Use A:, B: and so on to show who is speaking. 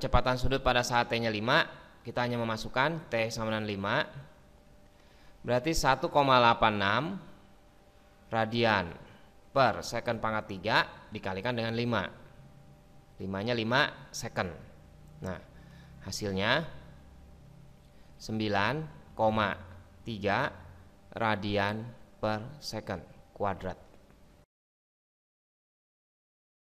A: percepatan sudut pada saat T-nya 5, kita hanya memasukkan T sama dengan 5. Berarti 1,86 radian per second pangkat 3 dikalikan dengan 5. 5-nya 5 second. Nah, hasilnya 9,3 radian per second kuadrat.